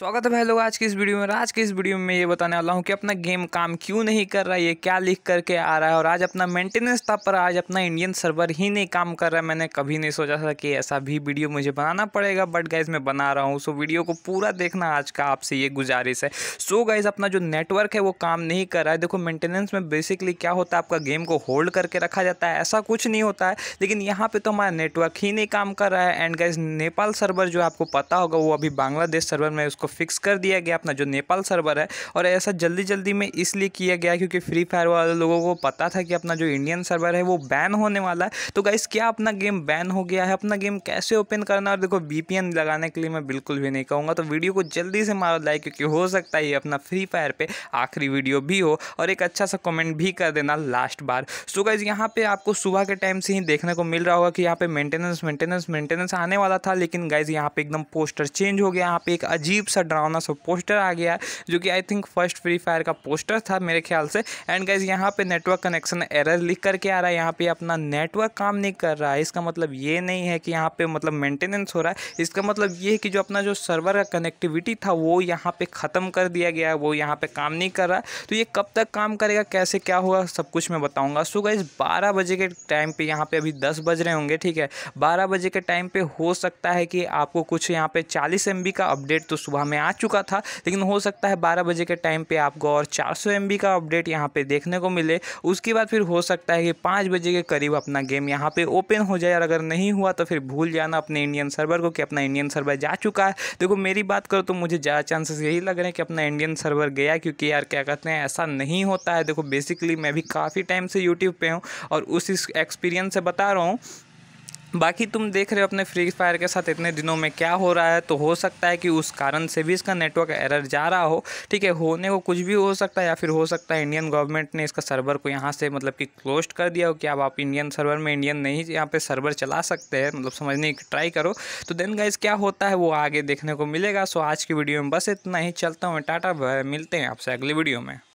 स्वागत है भाई लोग आज की इस वीडियो में आज की इस वीडियो में ये बताने वाला हूँ कि अपना गेम काम क्यों नहीं कर रहा है ये क्या लिख करके आ रहा है और आज अपना मेंटेनेंस था पर आज अपना इंडियन सर्वर ही नहीं काम कर रहा है मैंने कभी नहीं सोचा था कि ऐसा भी वीडियो मुझे बनाना पड़ेगा बट गाइज मैं बना रहा हूँ सो वीडियो को पूरा देखना आज का आपसे ये गुजारिश है सो गाइज अपना जो नेटवर्क है वो काम नहीं कर रहा है देखो मेंटेनेंस में बेसिकली क्या होता है आपका गेम को होल्ड करके रखा जाता है ऐसा कुछ नहीं होता है लेकिन यहाँ पर तो हमारा नेटवर्क ही नहीं काम कर रहा है एंड गाइज नेपाल सर्वर जो आपको पता होगा वो अभी बांग्लादेश सर्वर में उसको फिक्स कर दिया गया अपना जो नेपाल सर्वर है और ऐसा जल्दी जल्दी में इसलिए किया गया क्योंकि फ्री फायर वाले लोगों को पता था कि अपना जो इंडियन सर्वर है वो बैन होने वाला है तो गाइस क्या अपना गेम बैन हो गया है अपना गेम कैसे ओपन करना और देखो बी लगाने के लिए मैं बिल्कुल भी नहीं कहूँगा तो वीडियो को जल्दी से मारो लाइक क्योंकि हो सकता है ये अपना फ्री फायर पर आखिरी वीडियो भी हो और एक अच्छा सा कॉमेंट भी कर देना लास्ट बार सो गाइज यहाँ पर आपको सुबह के टाइम से ही देखने को मिल रहा होगा कि यहाँ पे मेंटेनेंस मेंटेनेंस मेंटेनेंस आने वाला था लेकिन गाइज यहाँ पे एकदम पोस्टर चेंज हो गया यहाँ पे एक अजीब सा सा डरावना सा पोस्टर आ गया जो कि I think first free fire का पोस्टर था मेरे ख्याल से एंड गाइज यहाँ पे नेटवर्क कनेक्शन एरर लिख करके आ रहा है यहाँ पे अपना नेटवर्क काम नहीं कर रहा है इसका मतलब ये नहीं है कि यहाँ पे मतलब मेंटेनेंस हो रहा है इसका मतलब ये है कि जो अपना जो सर्वर का कनेक्टिविटी था वो यहाँ पे ख़त्म कर दिया गया है वो यहाँ पे काम नहीं कर रहा तो ये कब तक काम करेगा कैसे क्या होगा सब कुछ मैं बताऊँगा सो गाइज बारह बजे के टाइम पर यहाँ पर अभी दस बज रहे होंगे ठीक है बारह बजे के टाइम पर हो सकता है कि आपको कुछ यहाँ पर चालीस एम का अपडेट तो सुबह सुबह में आ चुका था लेकिन हो सकता है बारह बजे के टाइम पर आपको और चार सौ का अपडेट यहाँ पर देखने को मिले उसके बाद फिर हो सकता है कि पाँच बजे के करीब अपना गेम यहाँ पर ओपन हो जाए और अगर नहीं हुआ तो फिर भूल जाना अपने इंडियन सर्वर को कि अपना इंडियन सर्वर जा चुका है देखो मेरी बात करो तो मुझे ज़्यादा चांसेस यही लग रहे हैं कि अपना इंडियन सर्वर गया क्योंकि यार क्या कहते हैं ऐसा नहीं होता है देखो बेसिकली मैं भी काफ़ी टाइम से यूट्यूब पे हूँ और उस एक्सपीरियंस से बता रहा हूँ बाकी तुम देख रहे हो अपने फ्री फायर के साथ इतने दिनों में क्या हो रहा है तो हो सकता है कि उस कारण से भी इसका नेटवर्क एरर जा रहा हो ठीक है होने को कुछ भी हो सकता है या फिर हो सकता है इंडियन गवर्नमेंट ने इसका सर्वर को यहाँ से मतलब कि क्लोज कर दिया हो कि अब आप इंडियन सर्वर में इंडियन नहीं यहाँ पर सर्वर चला सकते हैं मतलब समझने की ट्राई करो तो देन गाइज क्या होता है वो आगे देखने को मिलेगा सो आज की वीडियो में बस इतना ही चलता हूँ टाटा मिलते हैं आपसे अगली वीडियो में